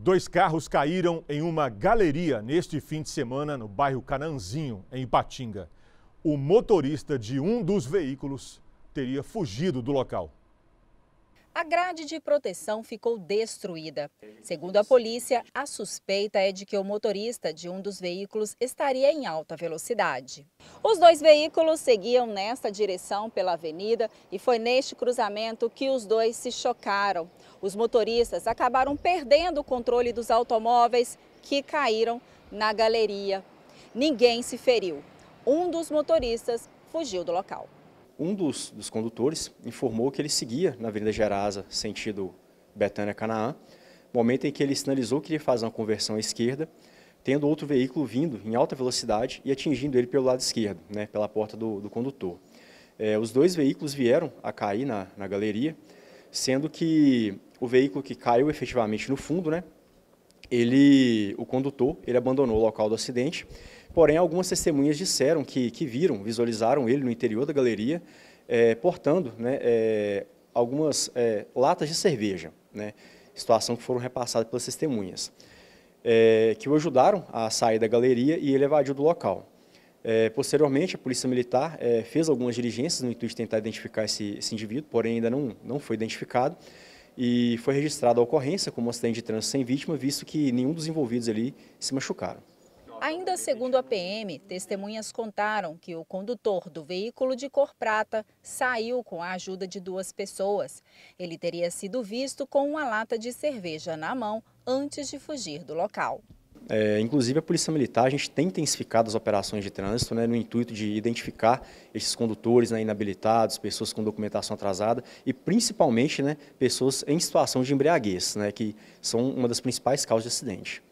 Dois carros caíram em uma galeria neste fim de semana no bairro Cananzinho, em Ipatinga. O motorista de um dos veículos teria fugido do local. A grade de proteção ficou destruída. Segundo a polícia, a suspeita é de que o motorista de um dos veículos estaria em alta velocidade. Os dois veículos seguiam nesta direção pela avenida e foi neste cruzamento que os dois se chocaram. Os motoristas acabaram perdendo o controle dos automóveis que caíram na galeria. Ninguém se feriu. Um dos motoristas fugiu do local. Um dos, dos condutores informou que ele seguia na Avenida Gerasa, sentido Betânia-Canaã, momento em que ele sinalizou que iria fazer uma conversão à esquerda, tendo outro veículo vindo em alta velocidade e atingindo ele pelo lado esquerdo, né, pela porta do, do condutor. É, os dois veículos vieram a cair na, na, galeria, sendo que o veículo que caiu efetivamente no fundo, né, ele, o condutor, ele abandonou o local do acidente Porém, algumas testemunhas disseram que, que viram, visualizaram ele no interior da galeria, é, portando né, é, algumas é, latas de cerveja, né, situação que foram repassadas pelas testemunhas, é, que o ajudaram a sair da galeria e ele evadiu do local. É, posteriormente, a Polícia Militar é, fez algumas diligências no intuito de tentar identificar esse, esse indivíduo, porém ainda não, não foi identificado, e foi registrada a ocorrência como um acidente de trânsito sem vítima, visto que nenhum dos envolvidos ali se machucaram. Ainda segundo a PM, testemunhas contaram que o condutor do veículo de cor prata saiu com a ajuda de duas pessoas. Ele teria sido visto com uma lata de cerveja na mão antes de fugir do local. É, inclusive, a Polícia Militar, a gente tem intensificado as operações de trânsito né, no intuito de identificar esses condutores né, inabilitados, pessoas com documentação atrasada e, principalmente, né, pessoas em situação de embriaguez, né, que são uma das principais causas de acidente.